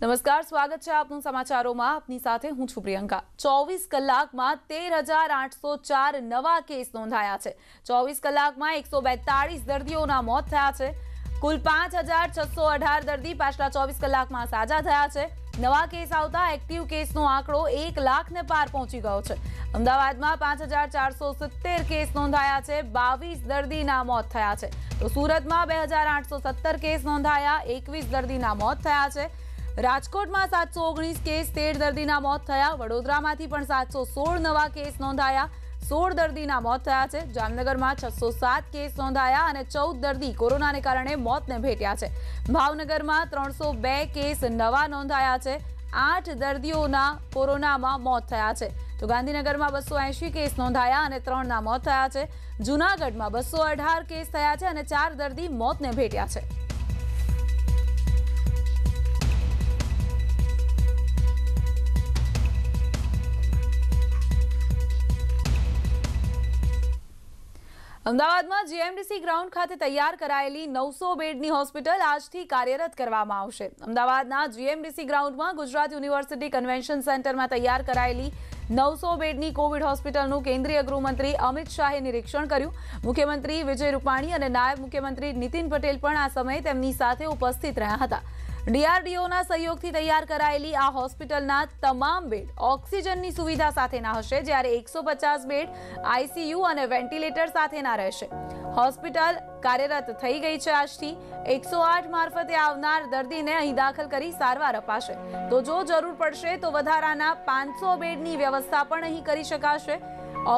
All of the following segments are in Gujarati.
नमस्कार स्वागत છે આપનું સમાચારોમાં આપની સાથે હું છું પ્રિયાંકા 24 કલાકમાં 13804 નવા કેસ નોંધાયા છે 24 કલાકમાં 142 દર્દીઓના મોત થયા છે કુલ 5618 દર્દી પાછલા 24 કલાકમાં સારજા થયા છે નવા કેસ આવતા એક્ટિવ કેસનો આંકડો 1 લાખ ને પાર પહોંચી ગયો છે અમદાવાદમાં 5470 કેસ નોંધાયા છે 22 દર્દીના મોત થયા છે તો સુરતમાં 2817 કેસ નોંધાયા 21 દર્દીના મોત થયા છે રાજકોટમાં સાતસો ઓગણીસ કેસ તેર દર્દીના મોત થયા વડોદરામાંથી પણ સાતસો સોળ નવા કેસ નોંધાયા સોળ દર્દીના મોત થયા છે જામનગરમાં છસો સાત કેસ નોંધાયા અને ચૌદ દર્દી કોરોનાને કારણે મોતને ભેટ્યા છે ભાવનગરમાં ત્રણસો બે કેસ નવા નોંધાયા છે આઠ દર્દીઓના કોરોનામાં મોત થયા છે તો ગાંધીનગરમાં બસો એંશી કેસ નોંધાયા અને ત્રણના મોત થયા છે જૂનાગઢમાં બસો અઢાર કેસ થયા છે અને ચાર દર્દી મોતને ભેટ્યા છે અમદાવાદમાં જીએમડીસી ગ્રાઉન્ડ ખાતે તૈયાર કરાયેલી નવસો બેડની હોસ્પિટલ આજથી કાર્યરત કરવામાં આવશે અમદાવાદના જીએમડીસી ગ્રાઉન્ડમાં ગુજરાત યુનિવર્સિટી કન્વેન્શન સેન્ટરમાં તૈયાર કરાયેલી નવસો બેડની કોવિડ હોસ્પિટલનું કેન્દ્રીય ગૃહમંત્રી અમિત શાહે નિરીક્ષણ કર્યું મુખ્યમંત્રી વિજય રૂપાણી અને નાયબ મુખ્યમંત્રી નીતિન પટેલ પણ આ સમયે તેમની સાથે ઉપસ્થિત રહ્યા હતા DRDO ના સહયોગ થી તૈયાર કરાયેલી આ હોસ્પિટલના તમામ બેડ ઓક્સિજનની સુવિધા સાથેના હશે જ્યારે 150 બેડ ICU અને વેન્ટિલેટર સાથેના રહેશે હોસ્પિટલ કાર્યરત થઈ ગઈ છે આજથી 108 મારફતે આવનાર દર્દીને અહીં દાખલ કરી સારવાર અપાશે તો જો જરૂર પડશે તો વધારાના 500 બેડની વ્યવસ્થા પણ અહીં કરી શકાશે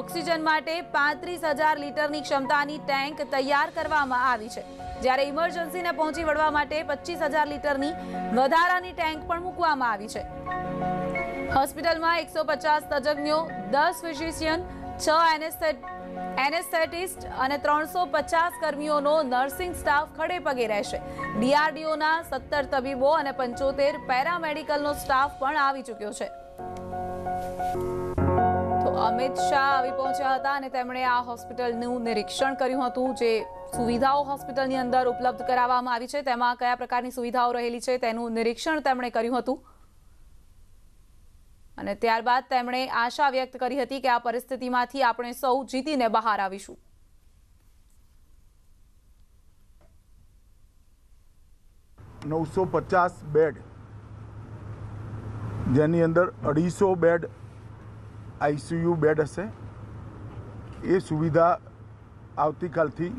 ઓક્સિજન માટે 35000 લિટર ની ક્ષમતાની ટેન્ક તૈયાર કરવામાં આવી છે જ્યારે ઇમરજન્સીને પહોંચી વળવા માટે પચીસ હજાર લીટરની વધારાની ટેન્ક પણ મૂકવામાં આવી છે હોસ્પિટલમાં એકસો પચાસ તજજ્ઞો દસ ફિઝિશિયન છ એનેસ્થેટિસ્ટ અને ત્રણસો પચાસ કર્મીઓનો નર્સિંગ સ્ટાફ ખડે પગે રહેશે ડીઆરડીઓના સત્તર તબીબો અને પંચોતેર પેરામેડિકલનો સ્ટાફ પણ આવી ચૂક્યો છે અમિત શાહ આવી પહોંચ્યા હતા અને તેમણે આ હોસ્પિટલનું નિરીક્ષણ કર્યું હતું જે સુવિધાઓ હોસ્પિટલની અંદર ઉપલબ્ધ કરાવવામાં આવી છે તેમાં કયા પ્રકારની સુવિધાઓ રહેલી છે તેનું નિરીક્ષણ તેમણે કર્યું હતું અને ત્યારબાદ તેમણે આશા વ્યક્ત કરી હતી કે આ પરિસ્થિતિમાંથી આપણે સૌ જીતીને બહાર આવીશું નવસો પચાસ બેડ જેની અંદર અઢીસો બેડ આઈસીયુ બેડ હશે એ સુવિધા આવતીકાલથી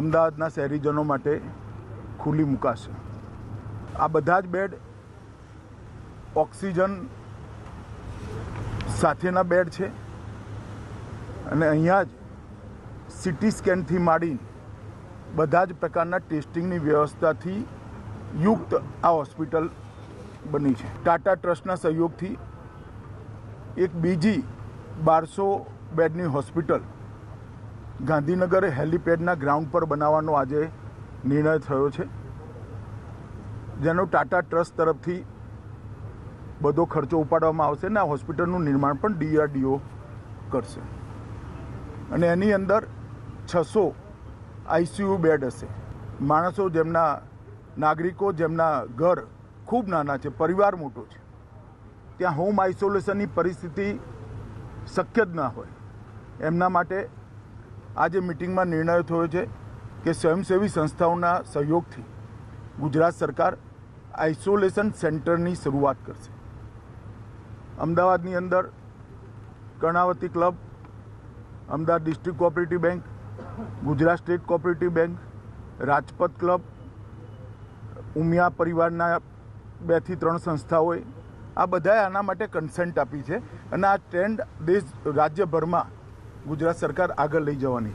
અમદાવાદના શહેરીજનો માટે ખુલ્લી મૂકાશે આ બધા જ બેડ ઓક્સિજન સાથેના બેડ છે અને અહીંયા જ સિટી સ્કેનથી માંડી બધા જ પ્રકારના ટેસ્ટિંગની વ્યવસ્થાથી યુક્ત આ હોસ્પિટલ બની છે ટાટા ટ્રસ્ટના સહયોગથી એક બીજી બારસો બેડની હોસ્પિટલ ગાંધીનગર હેલીપેડના ગ્રાઉન્ડ પર બનાવવાનો આજે નિર્ણય થયો છે જેનો ટાટા ટ્રસ્ટ તરફથી બધો ખર્ચો ઉપાડવામાં આવશે અને આ હોસ્પિટલનું નિર્માણ પણ ડીઆરડીઓ કરશે અને એની અંદર છસો આઈસીયુ બેડ હશે માણસો જેમના નાગરિકો જેમના ઘર ખૂબ નાના છે પરિવાર મોટો છે ત્યાં હોમ આઇસોલેશનની પરિસ્થિતિ શક્ય જ ના હોય એમના માટે આજે મિટિંગમાં નિર્ણય થયો છે કે સ્વયંસેવી સંસ્થાઓના સહયોગથી ગુજરાત સરકાર આઇસોલેશન સેન્ટરની શરૂઆત કરશે અમદાવાદની અંદર Karnavati club Ahmedabad district cooperative bank Gujarat state cooperative bank Rajpath club Umiya પરિવારના બેથી ત્રણ સંસ્થાઓએ આ બધાએ આના માટે કન્સેન્ટ આપી છે અને આ ટ્રેન્ડ દેશ રાજ્યભરમાં ગુજરાત સરકાર આગળ લઈ જવાની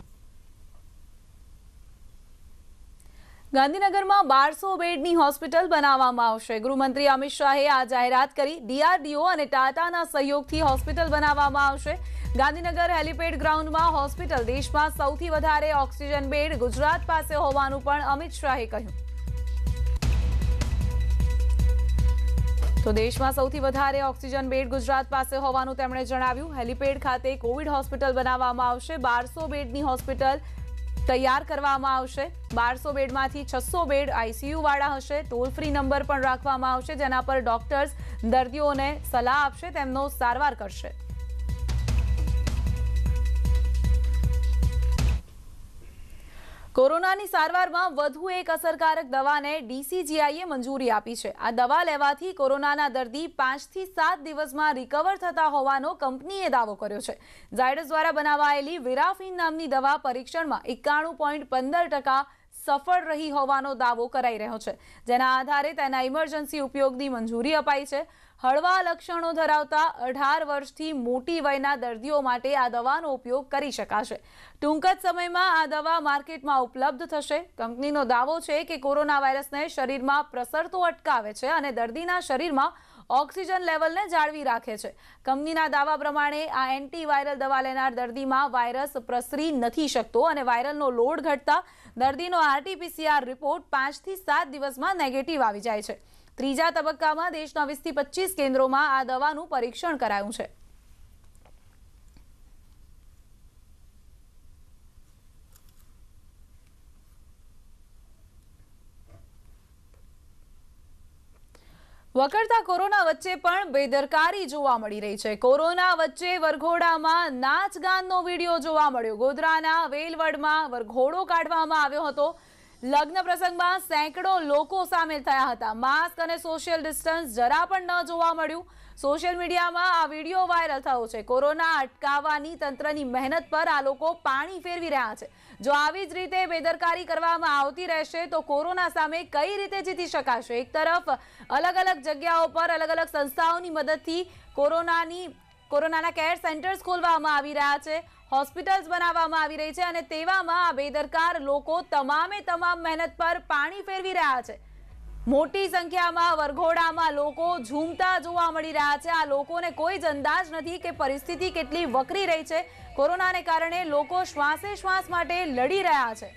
ગાંધીનગરમાં બારસો બેડની હોસ્પિટલ બનાવવામાં આવશે ગૃહમંત્રી અમિત શાહે આ જાહેરાત કરી ડીઆરડીઓ અને ટાટાના સહયોગથી હોસ્પિટલ બનાવવામાં આવશે ગાંધીનગર હેલીપેડ ગ્રાઉન્ડમાં હોસ્પિટલ દેશમાં સૌથી વધારે ઓક્સિજન બેડ ગુજરાત પાસે હોવાનું પણ અમિત શાહે કહ્યું ગુજરાતમાં સૌથી વધારે ઓક્સિજન બેડ ગુજરાત પાસે હોવાનું તેમણે જણાવ્યું હેલિપેડ ખાતે કોવિડ હોસ્પિટલ બનાવવામાં આવશે 1200 બેડની હોસ્પિટલ તૈયાર કરવામાં આવશે 1200 બેડમાંથી 600 બેડ આઈસીયુ વાડા હશે ટોલ ફ્રી નંબર પણ રાખવામાં આવશે જેના પર ડોક્ટર્સ દર્દીઓને સલાહ આપશે તેમનો સારવાર કરશે કોરોનાની સારવારમાં વધુ એક અસરકારક દવાને ડીસીજીઆઈએ મંજૂરી આપી છે આ દવા લેવાથી કોરોનાના દર્દી પાંચથી સાત દિવસમાં રિકવર થતા હોવાનો કંપનીએ દાવો કર્યો છે ઝાયડસ દ્વારા બનાવાયેલી વિરાફિન નામની દવા પરીક્ષણમાં એકાણું પોઈન્ટ પંદર ટકા સફળ રહી હોવાનો દાવો કરાઈ રહ્યો છે જેના આધારે તેના ઇમરજન્સી ઉપયોગની મંજૂરી અપાઈ છે હળવા લક્ષણો ધરાવતા અઢાર વર્ષથી મોટી વયના દર્દીઓ માટે આ દવાનો ઉપયોગ કરી શકાશે ટૂંક જ સમયમાં આ દવા માર્કેટમાં ઉપલબ્ધ થશે કંપનીનો દાવો છે કે કોરોના વાયરસને શરીરમાં પ્રસરતો અટકાવે છે અને દર્દીના શરીરમાં ઓક્સિજન લેવલને જાળવી રાખે છે કંપનીના દાવા પ્રમાણે આ એન્ટીવાયરલ દવા લેનાર દર્દીમાં વાયરસ પ્રસરી નથી શકતો અને વાયરલનો લોડ ઘટતા દર્દીનો આરટીપીસીઆર રિપોર્ટ પાંચથી સાત દિવસમાં નેગેટિવ આવી જાય છે ત્રીજા તબક્કામાં દેશના વીસથી પચીસ કેન્દ્રોમાં આ દવાનું પરીક્ષણ કરાયું છે વકરતા કોરોના વચ્ચે પણ બેદરકારી જોવા મળી રહી છે કોરોના વચ્ચે વરઘોડામાં નાચ ગાનનો વિડીયો જોવા મળ્યો ગોધરાના વેલવડમાં વરઘોડો કાઢવામાં આવ્યો હતો લગ્ન પ્રસંગમાં સેંકડો લોકો સામેલ થયા હતા માસ્ક અને સોશિયલ ડિસ્ટન્સ જરા પણ ન જોવા મળ્યું સોશિયલ મીડિયામાં આ વિડીયો વાયરલ થયો છે કોરોના અટકાવવાની તંત્રની મહેનત પર આ લોકો પાણી ફેરવી રહ્યા છે જો આવી જ રીતે બેદરકારી કરવામાં આવતી રહેશે તો કોરોના સામે કઈ રીતે જીતી શકાશે એક તરફ અલગ અલગ જગ્યાઓ પર અલગ અલગ સંસ્થાઓની મદદથી કોરોનાની કોરોનાના કેર સેન્ટર્સ ખોલવામાં આવી રહ્યા છે હોસ્પિટલ્સ બનાવવામાં આવી રહી છે અને તેવામાં આ બેદરકાર લોકો તમામે તમામ મહેનત પર પાણી ફેરવી રહ્યા છે મોટી સંખ્યામાં વરઘોડામાં લોકો ઝૂમતા જોવા મળી રહ્યા છે આ લોકોને કોઈ જ અંદાજ નથી કે પરિસ્થિતિ કેટલી વકરી રહી છે કોરોનાને કારણે લોકો શ્વાસે શ્વાસ માટે લડી રહ્યા છે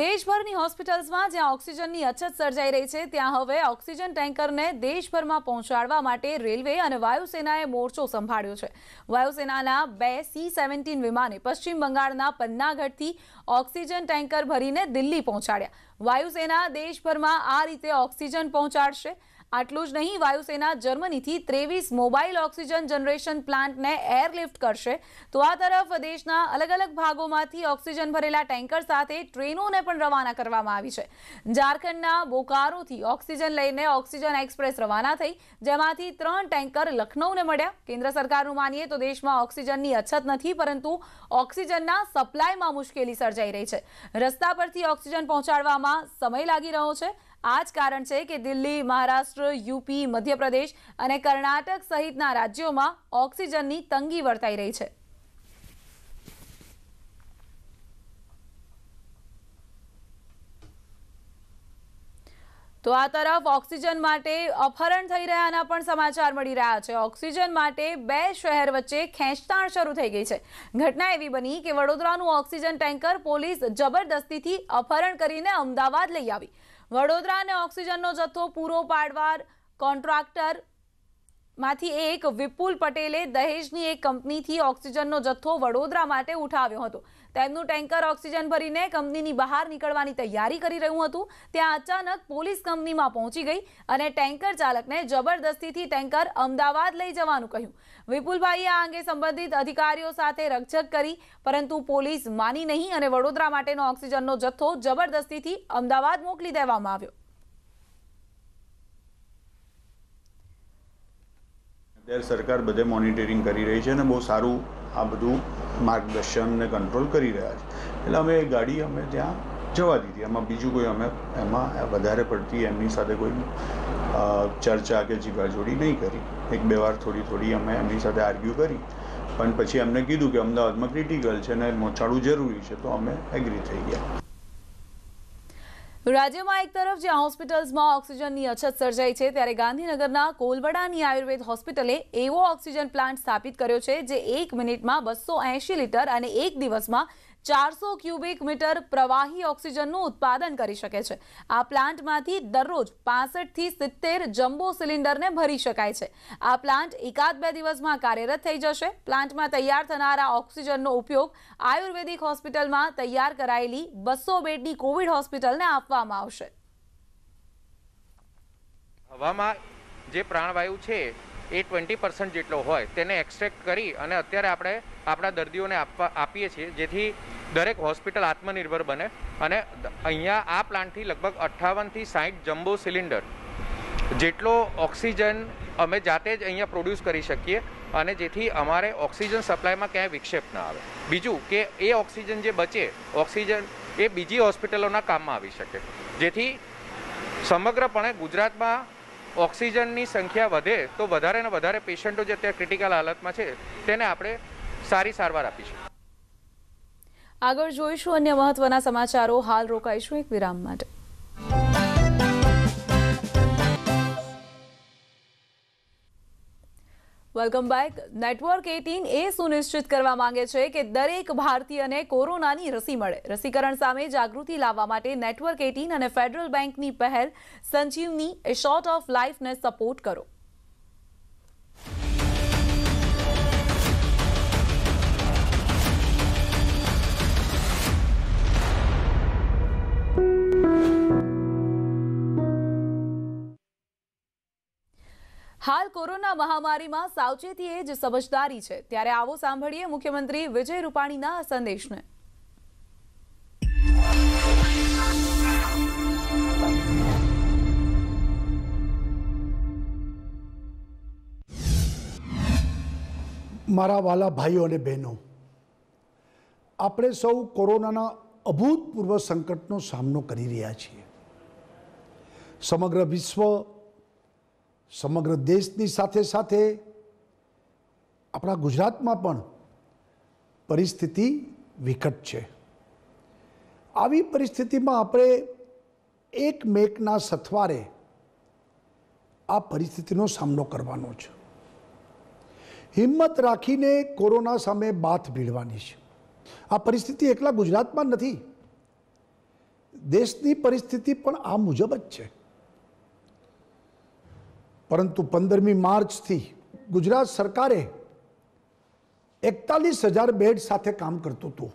દેશભરની હોસ્પિટલ્સમાં જ્યાં ઓક્સિજનની અછત સર્જાઈ રહી છે ત્યાં હવે ઓક્સિજન ટેન્કરને દેશભરમાં પહોંચાડવા માટે રેલવે અને વાયુસેનાએ મોરચો સંભાળ્યો છે વાયુસેનાના બે સી સેવન્ટીન વિમાને પશ્ચિમ બંગાળના પન્નાગઢથી ઓક્સિજન ટેન્કર ભરીને દિલ્હી પહોંચાડ્યા વાયુસેના દેશભરમાં આ રીતે ઓક્સિજન પહોંચાડશે આટલું જ નહીં વાયુસેના જર્મનીથી 23 મોબાઈલ ઓક્સિજન જનરેશન પ્લાન્ટ મે એર લિફ્ટ કરશે તો આ તરફ દેશના અલગ અલગ ભાગોમાંથી ઓક્સિજન ભરેલા ટેન્કર સાથે ટ્રેનોને પણ રવાના કરવામાં આવી છે જારખંડના બોકારોથી ઓક્સિજન લઈને ઓક્સિજન એક્સપ્રેસ રવાના થઈ જેમાંથી 3 ટેન્કર લખનઉને મળ્યા કેન્દ્ર સરકારનું માનિયે તો દેશમાં ઓક્સિજનની અછત નથી પરંતુ ઓક્સિજનના સપ્લાયમાં મુશ્કેલી સર્જાઈ રહી છે રસ્તા પરથી ઓક્સિજન પહોંચાડવામાં સમય લાગી રહ્યો છે આ જ કારણ છે કે દિલ્હી મહારાષ્ટ્ર યુપી મધ્યપ્રદેશ અને કર્ણાટક સહિતના રાજ્યોમાં ઓક્સિજનની તંગી વર્તાઈ રહી છે તો આ તરફ ઓક્સિજન માટે અપહરણ થઈ રહ્યાના પણ સમાચાર મળી રહ્યા છે ઓક્સિજન માટે બે શહેર વચ્ચે ખેંચતાણ શરૂ થઈ ગઈ છે ઘટના એવી બની કે વડોદરાનું ઓક્સિજન ટેન્કર પોલીસ જબરદસ્તીથી અપહરણ કરીને અમદાવાદ લઈ આવી વડોદરા અને ઓક્સિજનનો જથ્થો પૂરો પાડવા કોન્ટ્રાક્ટર માંથી એક વિપુલ પટેલે દહેજની એક કંપનીથી ઓક્સિજનનો જથ્થો વડોદરા માટે ઉઠાવ્યો હતો તેમનું ટેન્કર ઓક્સિજન ભરીને કંપનીની બહાર નીકળવાની તૈયારી કરી રહ્યું હતું ત્યાં અચાનક પોલીસ કંપનીમાં પહોંચી ગઈ અને ટેન્કર ચાલકને જબરદસ્તીથી ટેન્કર અમદાવાદ લઈ જવાનું કહ્યું વિપુલભાઈએ આ અંગે સંબંધિત અધિકારીઓ સાથે રકઝક કરી પરંતુ પોલીસ માની નહીં અને વડોદરા માટેનો ઓક્સિજનનો જથ્થો જબરદસ્તીથી અમદાવાદ મોકલી દેવામાં આવ્યો અત્યારે સરકાર બધે મોનિટરિંગ કરી રહી છે અને બહુ સારું આ બધું માર્ગદર્શનને કંટ્રોલ કરી રહ્યા છે એટલે અમે એ ગાડી અમે ત્યાં જવા દીધી એમાં બીજું કોઈ અમે એમાં વધારે પડતી એમની સાથે કોઈ ચર્ચા કે જીવાજોડી નહીં કરી એક બે વાર થોડી થોડી અમે એમની સાથે આર્ગ્યુ કરી પણ પછી એમને કીધું કે અમદાવાદમાં ક્રિટિકલ છે ને મોચાડું જરૂરી છે તો અમે એગ્રી થઈ ગયા રાજ્યમાં એક તરફ જ્યાં હોસ્પિટલ્સમાં ઓક્સિજનની અછત સર્જાઈ છે ત્યારે ગાંધીનગરના કોલવડાની આયુર્વેદ હોસ્પિટલે એવો ઓક્સિજન પ્લાન્ટ સ્થાપિત કર્યો છે જે એક મિનિટમાં બસો લીટર અને એક દિવસમાં ચારસો ક્યુબિક મીટર પ્રવાહી ઓક્સિજનનું ઉત્પાદન કરી શકે છે આ પ્લાન્ટમાંથી દરરોજ પાસઠથી સિત્તેર જમ્બો સિલિન્ડરને ભરી શકાય છે આ પ્લાન્ટ એકાદ બે દિવસમાં કાર્યરત થઈ જશે પ્લાન્ટમાં તૈયાર થનારા ઓક્સિજનનો ઉપયોગ આયુર્વેદિક હોસ્પિટલમાં તૈયાર કરાયેલી બસો બેડની કોવિડ હોસ્પિટલને આપવામાં આવશે હવામાં જે પ્રાણવાયુ છે એ ટ્વેન્ટી પર્સન્ટ જેટલો હોય તેને એક્સટ્રેક્ટ કરી અને અત્યારે આપણે આપણા દર્દીઓને આપવા આપીએ છીએ જેથી દરેક હોસ્પિટલ આત્મનિર્ભર બને અને અહીંયા આ પ્લાન્ટથી લગભગ અઠ્ઠાવનથી સાઠ જમ્બો સિલિન્ડર જેટલો ઓક્સિજન અમે જાતે જ અહીંયા પ્રોડ્યુસ કરી શકીએ અને જેથી અમારે ઓક્સિજન સપ્લાયમાં ક્યાંય વિક્ષેપ ન આવે બીજું કે એ ઓક્સિજન જે બચે ઓક્સિજન એ બીજી હોસ્પિટલોના કામમાં આવી શકે જેથી સમગ્રપણે ગુજરાતમાં ઓક્સિજનની સંખ્યા વધે તો વધારે ને વધારે પેશન્ટો જે અત્યારે ક્રિટિકલ હાલતમાં છે તેને આપણે સારી સારવાર આપી આગળ જોઈશું અન્ય મહત્વના સમાચારો હાલ રોકાઈશું એક વિરામ માટે વેલકમ બેક નેટવર્ક એટીન એ સુનિશ્ચિત કરવા માંગે છે કે દરેક ભારતીયને કોરોનાની રસી મળે રસીકરણ સામે જાગૃતિ લાવવા માટે નેટવર્ક એટીન અને ફેડરલ બેંકની પહેલ સંજીવની એ શોર્ટ ઓફ લાઈફને સપોર્ટ કરો હાલ કોરોના મહામારીમાં સાવચેતી એ જ સમજદારી છે ત્યારે આવો સાંભળીએ મુખ્યમંત્રી વિજય રૂપાણીના સંદેશને મારા વાલા ભાઈઓ અને બહેનો આપણે સૌ કોરોનાના અભૂતપૂર્વ સંકટનો સામનો કરી રહ્યા છીએ સમગ્ર વિશ્વ સમગ્ર દેશની સાથે સાથે આપણા ગુજરાતમાં પણ પરિસ્થિતિ વિકટ છે આવી પરિસ્થિતિમાં આપણે એકમેકના સથવારે આ પરિસ્થિતિનો સામનો કરવાનો છે હિંમત રાખીને કોરોના સામે બાથ ભીડવાની છે આ પરિસ્થિતિ એકલા ગુજરાતમાં નથી દેશની પરિસ્થિતિ પણ આ મુજબ જ છે પરંતુ પંદરમી માર્ચથી ગુજરાત સરકારે એકતાલીસ હજાર બેડ સાથે કામ કરતું હતું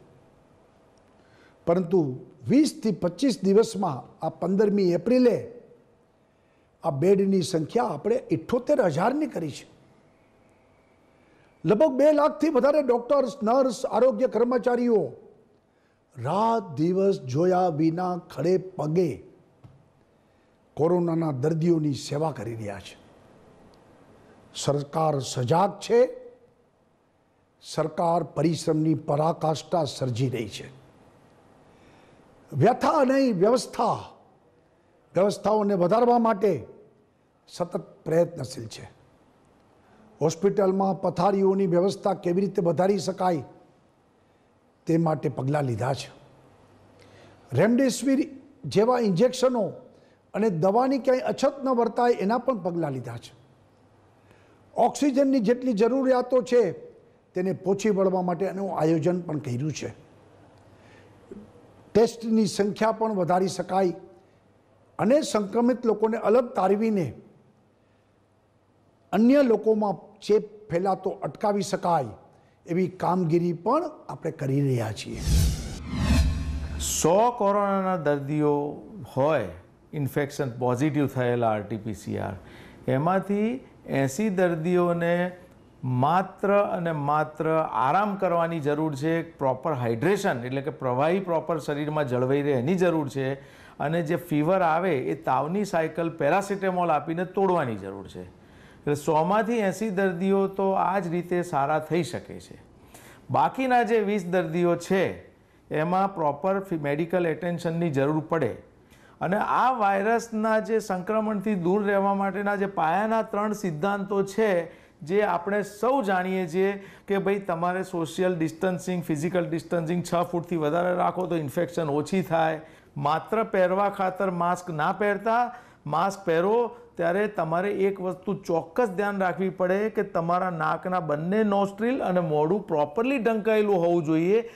પરંતુ વીસથી પચીસ દિવસમાં આ પંદરમી એપ્રિલે આ બેડની સંખ્યા આપણે ઇઠ્ઠોતેર હજારની કરી છે લગભગ બે લાખથી વધારે ડૉક્ટર્સ નર્સ આરોગ્ય કર્મચારીઓ રાત દિવસ જોયા વિના ખડે પગે કોરોનાના દર્દીઓની સેવા કરી રહ્યા છે સરકાર સજાગ છે સરકાર પરિશ્રમની પરાકાષ્ઠા સર્જી રહી છે વ્યથા નહીં વ્યવસ્થા વ્યવસ્થાઓને વધારવા માટે સતત પ્રયત્નશીલ છે હોસ્પિટલમાં પથારીઓની વ્યવસ્થા કેવી રીતે વધારી શકાય તે માટે પગલાં લીધા છે રેમડેસિવીર જેવા ઇન્જેક્શનો અને દવાની ક્યાંય અછત ન વર્તાય એના પણ પગલાં લીધા છે ઓક્સિજનની જેટલી જરૂરિયાતો છે તેને પહોંચી વળવા માટેનું આયોજન પણ કર્યું છે ટેસ્ટની સંખ્યા પણ વધારી શકાય અને સંક્રમિત લોકોને અલગ તારવીને અન્ય લોકોમાં ચેપ ફેલાતો અટકાવી શકાય એવી કામગીરી પણ આપણે કરી રહ્યા છીએ સો કોરોનાના દર્દીઓ હોય ઇન્ફેક્શન પોઝિટિવ થયેલા આરટીપીસીઆર એમાંથી એંસી દર્દીઓને માત્ર અને માત્ર આરામ કરવાની જરૂર છે પ્રોપર હાઇડ્રેશન એટલે કે પ્રવાહી પ્રોપર શરીરમાં જળવાઈ રહે એની જરૂર છે અને જે ફીવર આવે એ તાવની સાયકલ પેરાસિટેમોલ આપીને તોડવાની જરૂર છે એટલે સોમાંથી એંસી દર્દીઓ તો આ જ રીતે સારા થઈ શકે છે બાકીના જે વીસ દર્દીઓ છે એમાં પ્રોપર મેડિકલ એટેન્શનની જરૂર પડે અને આ વાયરસના જે સંક્રમણથી દૂર રહેવા માટેના જે પાયાના ત્રણ સિદ્ધાંતો છે જે આપણે સૌ જાણીએ છીએ કે ભાઈ તમારે સોશિયલ ડિસ્ટન્સિંગ ફિઝિકલ ડિસ્ટન્સિંગ છ ફૂટથી વધારે રાખો તો ઇન્ફેક્શન ઓછી થાય માત્ર પહેરવા ખાતર માસ્ક ના પહેરતા માસ્ક પહેરો ત્યારે તમારે એક વસ્તુ ચોક્કસ ધ્યાન રાખવી પડે કે તમારા નાકના બંને નોસ્ટ્રીલ અને મોઢું પ્રોપરલી ઢંકાયેલું હોવું જોઈએ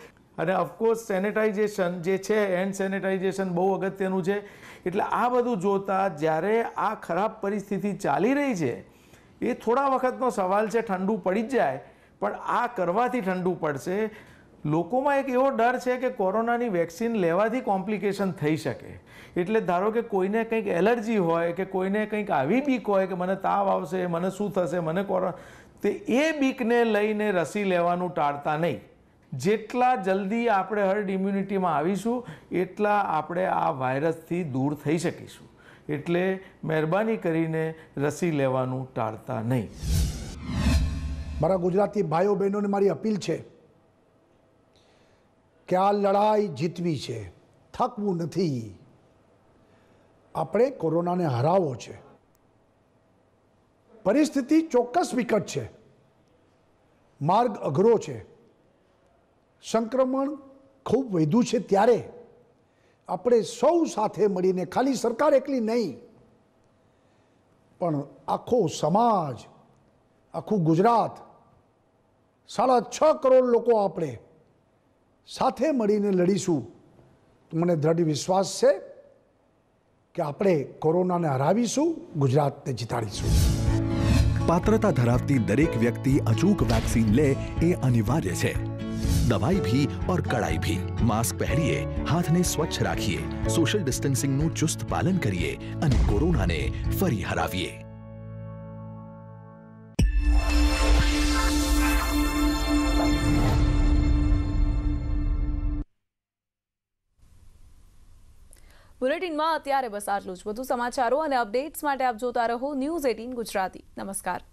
અને ઓફકોર્સ સેનેટાઇઝેશન જે છે એન્ડ સેનેટાઇઝેશન બહુ અગત્યનું છે એટલે આ બધું જોતાં જ્યારે આ ખરાબ પરિસ્થિતિ ચાલી રહી છે એ થોડા વખતનો સવાલ છે ઠંડુ પડી જ જાય પણ આ કરવાથી ઠંડુ પડશે લોકોમાં એક એવો ડર છે કે કોરોનાની વેક્સિન લેવાથી કોમ્પ્લિકેશન થઈ શકે એટલે ધારો કે કોઈને કંઈક એલર્જી હોય કે કોઈને કંઈક આવી બીક હોય કે મને તાવ આવશે મને શું થશે મને કોરો તે એ બીકને લઈને રસી લેવાનું ટાળતા નહીં જેટલા જલ્દી આપણે હર્ડ ઇમ્યુનિટીમાં આવીશું એટલા આપણે આ વાયરસથી દૂર થઈ શકીશું એટલે મહેરબાની કરીને રસી લેવાનું ટાળતા નહીં મારા ગુજરાતી ભાઈઓ બહેનોને મારી અપીલ છે કે આ લડાઈ જીતવી છે થકવું નથી આપણે કોરોનાને હરાવો છે પરિસ્થિતિ ચોક્કસ વિકટ છે માર્ગ અઘરો છે સંક્રમણ ખૂબ વધ્યું છે ત્યારે આપણે સૌ સાથે મળીને ખાલી સરકાર એકલી નહીં પણ આખો સમાજ આખું ગુજરાત સાડા છ કરોડ લોકો આપણે સાથે મળીને લડીશું મને દ્રઢ વિશ્વાસ છે કે આપણે કોરોનાને હરાવીશું ગુજરાતને જીતાડીશું પાત્રતા ધરાવતી દરેક વ્યક્તિ અચૂક વેક્સિન લે એ અનિવાર્ય છે દવાઈ ભી ઓર કડાઈ ભી માસ્ક પહેરીએ હાથને સ્વચ્છ રાખીએ સોશિયલ ડિસ્ટન્સિંગનું ચુસ્ત પાલન કરીએ અને કોરોનાને ફરી હરાવીએ બુલેટિનમાં અત્યારે બસ આટલું જ વધુ સમાચારો અને અપડેટ્સ માટે આપ જોતા રહો ન્યૂઝ એટીન ગુજરાતી નમસ્કાર